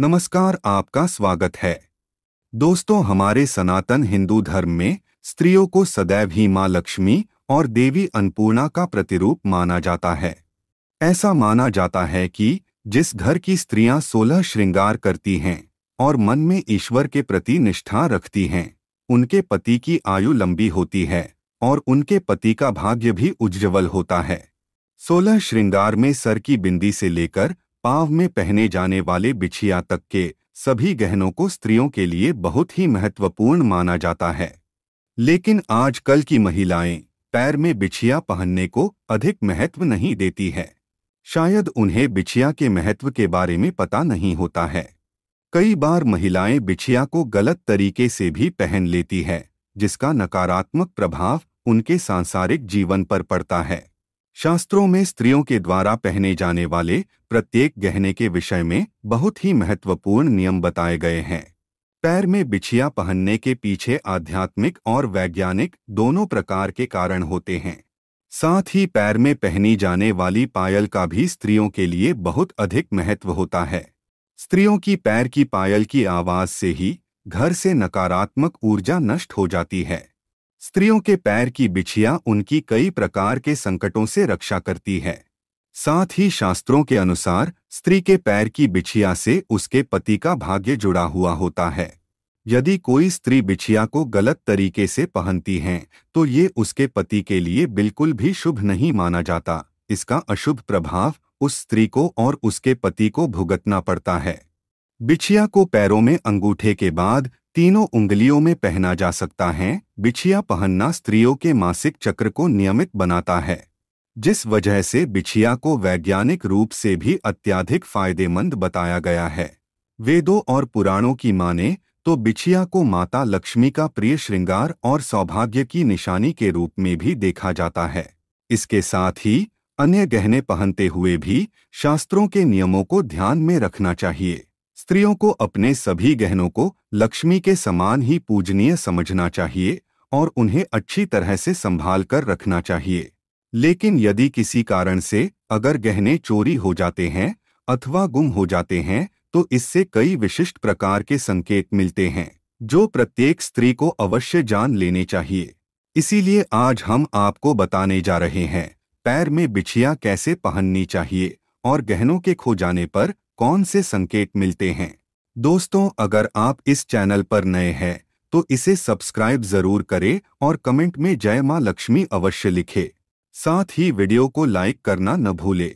नमस्कार आपका स्वागत है दोस्तों हमारे सनातन हिंदू धर्म में स्त्रियों को सदैव ही माँ लक्ष्मी और देवी अन्नपूर्णा का प्रतिरूप माना जाता है ऐसा माना जाता है कि जिस घर की स्त्रियां सोलह श्रृंगार करती हैं और मन में ईश्वर के प्रति निष्ठा रखती हैं उनके पति की आयु लंबी होती है और उनके पति का भाग्य भी उज्ज्वल होता है सोलह श्रृंगार में सर की बिंदी से लेकर पाव में पहने जाने वाले बिछिया तक के सभी गहनों को स्त्रियों के लिए बहुत ही महत्वपूर्ण माना जाता है लेकिन आजकल की महिलाएं पैर में बिछिया पहनने को अधिक महत्व नहीं देती है शायद उन्हें बिछिया के महत्व के बारे में पता नहीं होता है कई बार महिलाएं बिछिया को गलत तरीके से भी पहन लेती है जिसका नकारात्मक प्रभाव उनके सांसारिक जीवन पर पड़ता है शास्त्रों में स्त्रियों के द्वारा पहने जाने वाले प्रत्येक गहने के विषय में बहुत ही महत्वपूर्ण नियम बताए गए हैं पैर में बिछिया पहनने के पीछे आध्यात्मिक और वैज्ञानिक दोनों प्रकार के कारण होते हैं साथ ही पैर में पहनी जाने वाली पायल का भी स्त्रियों के लिए बहुत अधिक महत्व होता है स्त्रियों की पैर की पायल की आवाज से ही घर से नकारात्मक ऊर्जा नष्ट हो जाती है स्त्रियों के पैर की बिछिया उनकी कई प्रकार के संकटों से रक्षा करती है साथ ही शास्त्रों के अनुसार स्त्री के पैर की बिछिया से उसके पति का भाग्य जुड़ा हुआ होता है यदि कोई स्त्री बिछिया को गलत तरीके से पहनती है तो ये उसके पति के लिए बिल्कुल भी शुभ नहीं माना जाता इसका अशुभ प्रभाव उस स्त्री को और उसके पति को भुगतना पड़ता है बिछिया को पैरों में अंगूठे के बाद तीनों उंगलियों में पहना जा सकता है बिछिया पहनना स्त्रियों के मासिक चक्र को नियमित बनाता है जिस वजह से बिछिया को वैज्ञानिक रूप से भी अत्याधिक फायदेमंद बताया गया है वेदों और पुराणों की माने तो बिछिया को माता लक्ष्मी का प्रिय श्रृंगार और सौभाग्य की निशानी के रूप में भी देखा जाता है इसके साथ ही अन्य गहने पहनते हुए भी शास्त्रों के नियमों को ध्यान में रखना चाहिए स्त्रियों को अपने सभी गहनों को लक्ष्मी के समान ही पूजनीय समझना चाहिए और उन्हें अच्छी तरह से संभाल कर रखना चाहिए लेकिन यदि किसी कारण से अगर गहने चोरी हो जाते हैं अथवा गुम हो जाते हैं तो इससे कई विशिष्ट प्रकार के संकेत मिलते हैं जो प्रत्येक स्त्री को अवश्य जान लेने चाहिए इसीलिए आज हम आपको बताने जा रहे हैं पैर में बिछिया कैसे पहननी चाहिए और गहनों के खो जाने पर कौन से संकेत मिलते हैं दोस्तों अगर आप इस चैनल पर नए हैं तो इसे सब्सक्राइब जरूर करें और कमेंट में जय माँ लक्ष्मी अवश्य लिखे साथ ही वीडियो को लाइक करना न भूले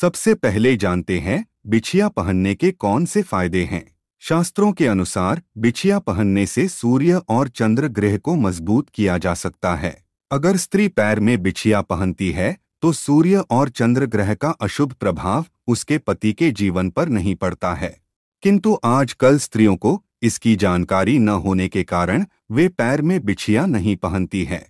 सबसे पहले जानते हैं बिछिया पहनने के कौन से फायदे हैं शास्त्रों के अनुसार बिछिया पहनने से सूर्य और चंद्र ग्रह को मजबूत किया जा सकता है अगर स्त्री पैर में बिछिया पहनती है तो सूर्य और चंद्र ग्रह का अशुभ प्रभाव उसके पति के जीवन पर नहीं पड़ता है किंतु आजकल स्त्रियों को इसकी जानकारी न होने के कारण वे पैर में बिछिया नहीं पहनती हैं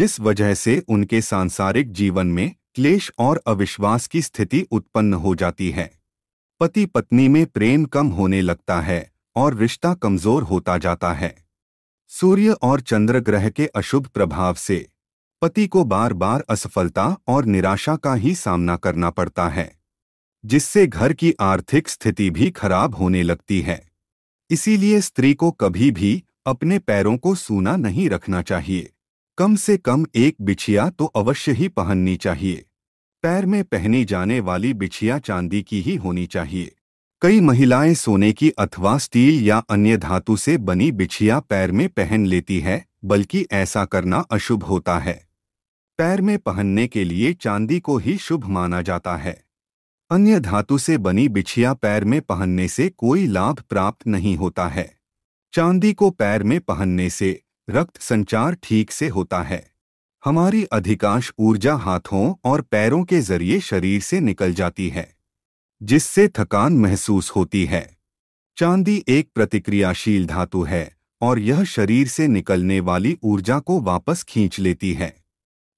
जिस वजह से उनके सांसारिक जीवन में क्लेश और अविश्वास की स्थिति उत्पन्न हो जाती है पति पत्नी में प्रेम कम होने लगता है और रिश्ता कमजोर होता जाता है सूर्य और चंद्र ग्रह के अशुभ प्रभाव से पति को बार बार असफलता और निराशा का ही सामना करना पड़ता है जिससे घर की आर्थिक स्थिति भी खराब होने लगती है इसीलिए स्त्री को कभी भी अपने पैरों को सूना नहीं रखना चाहिए कम से कम एक बिछिया तो अवश्य ही पहननी चाहिए पैर में पहनी जाने वाली बिछिया चांदी की ही होनी चाहिए कई महिलाएं सोने की अथवा स्टील या अन्य धातु से बनी बिछिया पैर में पहन लेती है बल्कि ऐसा करना अशुभ होता है पैर में पहनने के लिए चांदी को ही शुभ माना जाता है अन्य धातु से बनी बिछिया पैर में पहनने से कोई लाभ प्राप्त नहीं होता है चांदी को पैर में पहनने से रक्त संचार ठीक से होता है हमारी अधिकांश ऊर्जा हाथों और पैरों के जरिए शरीर से निकल जाती है जिससे थकान महसूस होती है चांदी एक प्रतिक्रियाशील धातु है और यह शरीर से निकलने वाली ऊर्जा को वापस खींच लेती है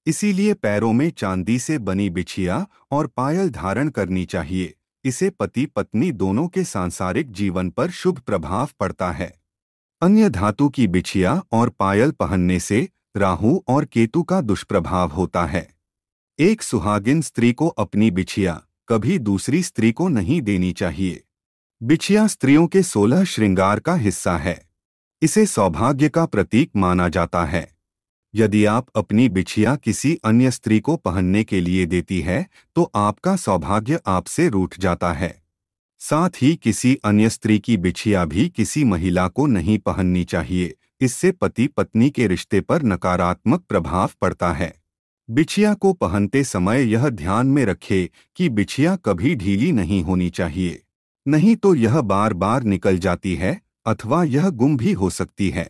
इसीलिए पैरों में चांदी से बनी बिछिया और पायल धारण करनी चाहिए इसे पति पत्नी दोनों के सांसारिक जीवन पर शुभ प्रभाव पड़ता है अन्य धातु की बिछिया और पायल पहनने से राहु और केतु का दुष्प्रभाव होता है एक सुहागिन स्त्री को अपनी बिछिया कभी दूसरी स्त्री को नहीं देनी चाहिए बिछिया स्त्रियों के सोलह श्रृंगार का हिस्सा है इसे सौभाग्य का प्रतीक माना जाता है यदि आप अपनी बिछिया किसी अन्य स्त्री को पहनने के लिए देती है तो आपका सौभाग्य आपसे रूठ जाता है साथ ही किसी अन्य स्त्री की बिछिया भी किसी महिला को नहीं पहननी चाहिए इससे पति पत्नी के रिश्ते पर नकारात्मक प्रभाव पड़ता है बिछिया को पहनते समय यह ध्यान में रखें कि बिछिया कभी ढीली नहीं होनी चाहिए नहीं तो यह बार बार निकल जाती है अथवा यह गुम भी हो सकती है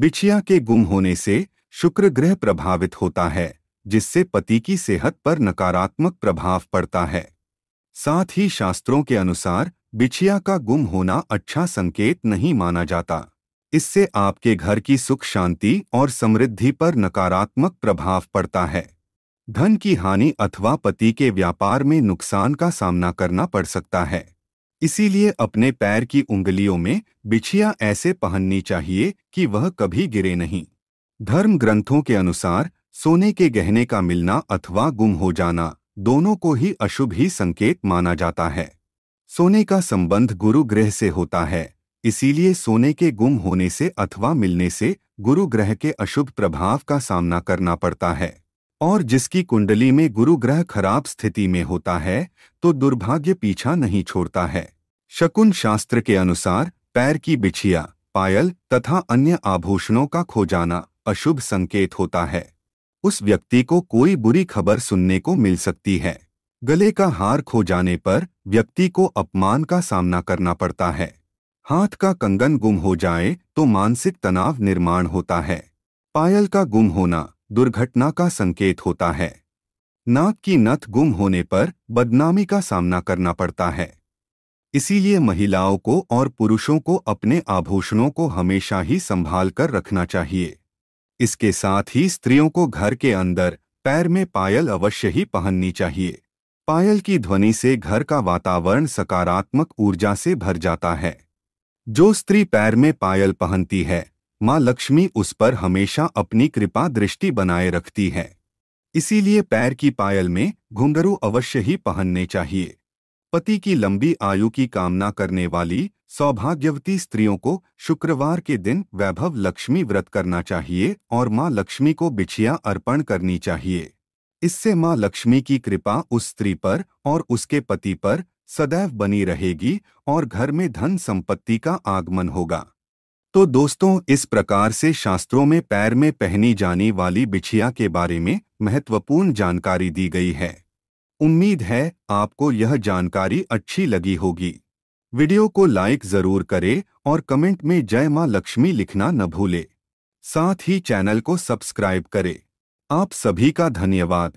बिछिया के गुम होने से शुक्र ग्रह प्रभावित होता है जिससे पति की सेहत पर नकारात्मक प्रभाव पड़ता है साथ ही शास्त्रों के अनुसार बिछिया का गुम होना अच्छा संकेत नहीं माना जाता इससे आपके घर की सुख शांति और समृद्धि पर नकारात्मक प्रभाव पड़ता है धन की हानि अथवा पति के व्यापार में नुकसान का सामना करना पड़ सकता है इसीलिए अपने पैर की उंगलियों में बिछिया ऐसे पहननी चाहिए कि वह कभी गिरे नहीं धर्म ग्रंथों के अनुसार सोने के गहने का मिलना अथवा गुम हो जाना दोनों को ही अशुभ ही संकेत माना जाता है सोने का संबंध गुरु ग्रह से होता है इसीलिए सोने के गुम होने से अथवा मिलने से गुरु ग्रह के अशुभ प्रभाव का सामना करना पड़ता है और जिसकी कुंडली में गुरु ग्रह खराब स्थिति में होता है तो दुर्भाग्य पीछा नहीं छोड़ता है शकुन शास्त्र के अनुसार पैर की बिछिया पायल तथा अन्य आभूषणों का खो जाना अशुभ संकेत होता है उस व्यक्ति को कोई बुरी खबर सुनने को मिल सकती है गले का हार खो जाने पर व्यक्ति को अपमान का सामना करना पड़ता है हाथ का कंगन गुम हो जाए तो मानसिक तनाव निर्माण होता है पायल का गुम होना दुर्घटना का संकेत होता है नाक की नथ गुम होने पर बदनामी का सामना करना पड़ता है इसीलिए महिलाओं को और पुरुषों को अपने आभूषणों को हमेशा ही संभाल कर रखना चाहिए इसके साथ ही स्त्रियों को घर के अंदर पैर में पायल अवश्य ही पहननी चाहिए पायल की ध्वनि से घर का वातावरण सकारात्मक ऊर्जा से भर जाता है जो स्त्री पैर में पायल पहनती है माँ लक्ष्मी उस पर हमेशा अपनी कृपा दृष्टि बनाए रखती है इसीलिए पैर की पायल में घुंघरू अवश्य ही पहनने चाहिए पति की लंबी आयु की कामना करने वाली सौभाग्यवती स्त्रियों को शुक्रवार के दिन वैभव लक्ष्मी व्रत करना चाहिए और माँ लक्ष्मी को बिछिया अर्पण करनी चाहिए इससे माँ लक्ष्मी की कृपा उस स्त्री पर और उसके पति पर सदैव बनी रहेगी और घर में धन संपत्ति का आगमन होगा तो दोस्तों इस प्रकार से शास्त्रों में पैर में पहनी जाने वाली बिछिया के बारे में महत्वपूर्ण जानकारी दी गई है उम्मीद है आपको यह जानकारी अच्छी लगी होगी वीडियो को लाइक जरूर करें और कमेंट में जय मां लक्ष्मी लिखना न भूले साथ ही चैनल को सब्सक्राइब करें आप सभी का धन्यवाद